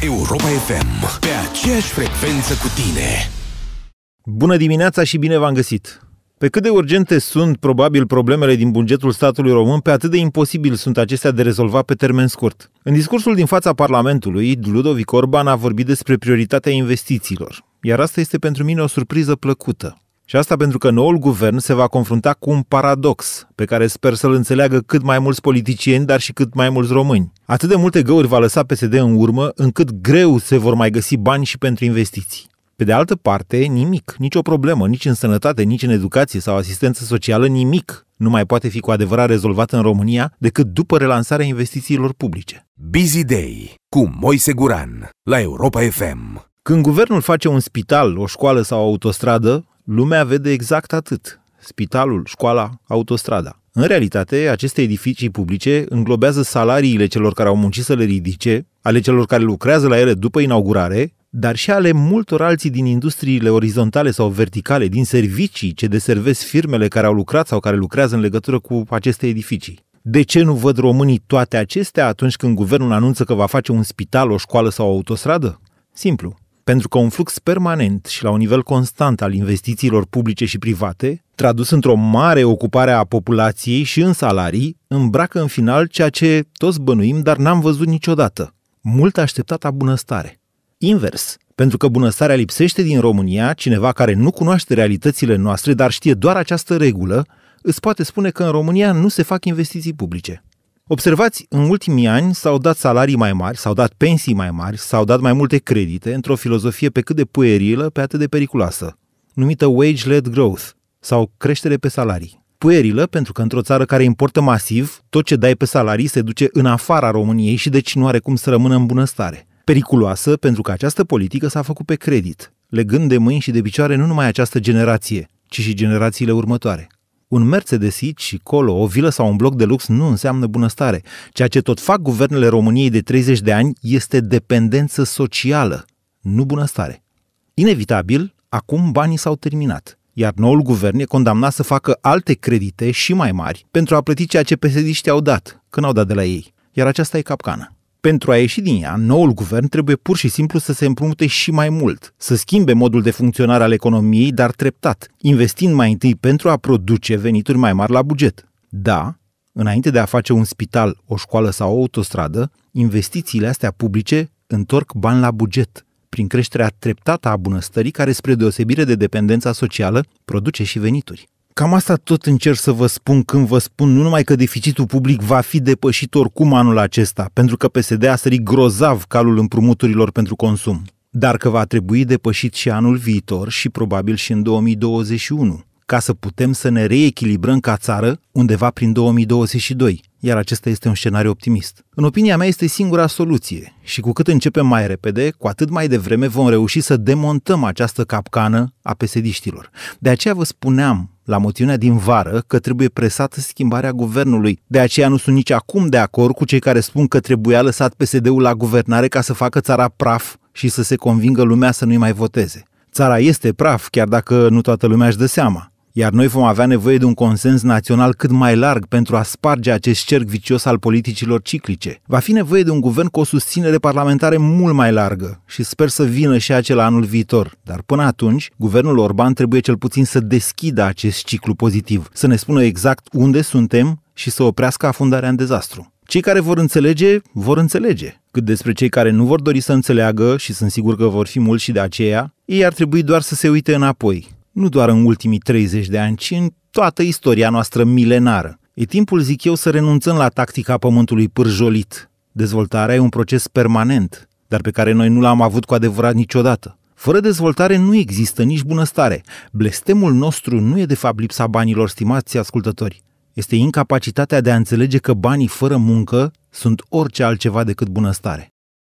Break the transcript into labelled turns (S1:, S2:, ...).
S1: Europa FM, pe aceeași frecvență cu tine. Bună dimineața și bine v-am găsit! Pe cât de urgente sunt probabil problemele din bugetul statului român, pe atât de imposibil sunt acestea de rezolvat pe termen scurt. În discursul din fața Parlamentului, Ludovic Orban a vorbit despre prioritatea investițiilor, iar asta este pentru mine o surpriză plăcută. Și asta pentru că noul guvern se va confrunta cu un paradox, pe care sper să-l înțeleagă cât mai mulți politicieni, dar și cât mai mulți români. Atât de multe găuri va lăsa PSD în urmă, încât greu se vor mai găsi bani și pentru investiții. Pe de altă parte, nimic, nicio problemă, nici în sănătate, nici în educație sau asistență socială, nimic nu mai poate fi cu adevărat rezolvat în România decât după relansarea investițiilor publice. Busy Day cu Moise Guran la Europa FM. Când guvernul face un spital, o școală sau o autostradă, lumea vede exact atât. Spitalul, școala, autostrada. În realitate, aceste edificii publice înglobează salariile celor care au muncit să le ridice, ale celor care lucrează la ele după inaugurare, dar și ale multor alții din industriile orizontale sau verticale, din servicii ce deservesc firmele care au lucrat sau care lucrează în legătură cu aceste edificii. De ce nu văd românii toate acestea atunci când guvernul anunță că va face un spital, o școală sau o autostradă? Simplu. Pentru că un flux permanent și la un nivel constant al investițiilor publice și private, tradus într-o mare ocupare a populației și în salarii, îmbracă în final ceea ce toți bănuim, dar n-am văzut niciodată. Mult așteptata bunăstare. Invers, pentru că bunăstarea lipsește din România, cineva care nu cunoaște realitățile noastre, dar știe doar această regulă, îți poate spune că în România nu se fac investiții publice. Observați, în ultimii ani s-au dat salarii mai mari, s-au dat pensii mai mari, s-au dat mai multe credite într-o filozofie pe cât de puerilă, pe atât de periculoasă, numită wage-led growth sau creștere pe salarii. Puerilă pentru că într-o țară care importă masiv, tot ce dai pe salarii se duce în afara României și deci nu are cum să rămână în bunăstare. Periculoasă pentru că această politică s-a făcut pe credit, legând de mâini și de picioare nu numai această generație, ci și generațiile următoare un Mercedes aici și colo, o vilă sau un bloc de lux nu înseamnă bunăstare. Ceea ce tot fac guvernele României de 30 de ani este dependență socială, nu bunăstare. Inevitabil, acum banii s-au terminat, iar noul guvern e condamnat să facă alte credite și mai mari pentru a plăti ceea ce pesediștii au dat, când au dat de la ei. Iar aceasta e capcană. Pentru a ieși din ea, noul guvern trebuie pur și simplu să se împrumute și mai mult, să schimbe modul de funcționare al economiei, dar treptat, investind mai întâi pentru a produce venituri mai mari la buget. Da, înainte de a face un spital, o școală sau o autostradă, investițiile astea publice întorc bani la buget, prin creșterea treptată a bunăstării care, spre deosebire de dependența socială, produce și venituri. Cam asta tot încerc să vă spun când vă spun nu numai că deficitul public va fi depășit oricum anul acesta, pentru că PSD a sărit grozav calul împrumuturilor pentru consum, dar că va trebui depășit și anul viitor și probabil și în 2021, ca să putem să ne reechilibrăm ca țară undeva prin 2022, iar acesta este un scenariu optimist. În opinia mea este singura soluție și cu cât începem mai repede, cu atât mai devreme vom reuși să demontăm această capcană a pesediștilor. De aceea vă spuneam la moțiunea din vară că trebuie presată schimbarea guvernului. De aceea nu sunt nici acum de acord cu cei care spun că trebuia lăsat PSD-ul la guvernare ca să facă țara praf și să se convingă lumea să nu-i mai voteze. Țara este praf, chiar dacă nu toată lumea își dă seama iar noi vom avea nevoie de un consens național cât mai larg pentru a sparge acest cerc vicios al politicilor ciclice. Va fi nevoie de un guvern cu o susținere parlamentare mult mai largă și sper să vină și acela anul viitor. Dar până atunci, guvernul Orban trebuie cel puțin să deschidă acest ciclu pozitiv, să ne spună exact unde suntem și să oprească afundarea în dezastru. Cei care vor înțelege, vor înțelege. Cât despre cei care nu vor dori să înțeleagă, și sunt sigur că vor fi mulți și de aceea, ei ar trebui doar să se uite înapoi, nu doar în ultimii 30 de ani, ci în toată istoria noastră milenară. E timpul, zic eu, să renunțăm la tactica pământului pârjolit. Dezvoltarea e un proces permanent, dar pe care noi nu l-am avut cu adevărat niciodată. Fără dezvoltare nu există nici bunăstare. Blestemul nostru nu e de fapt lipsa banilor, stimați ascultători. Este incapacitatea de a înțelege că banii fără muncă sunt orice altceva decât bunăstare.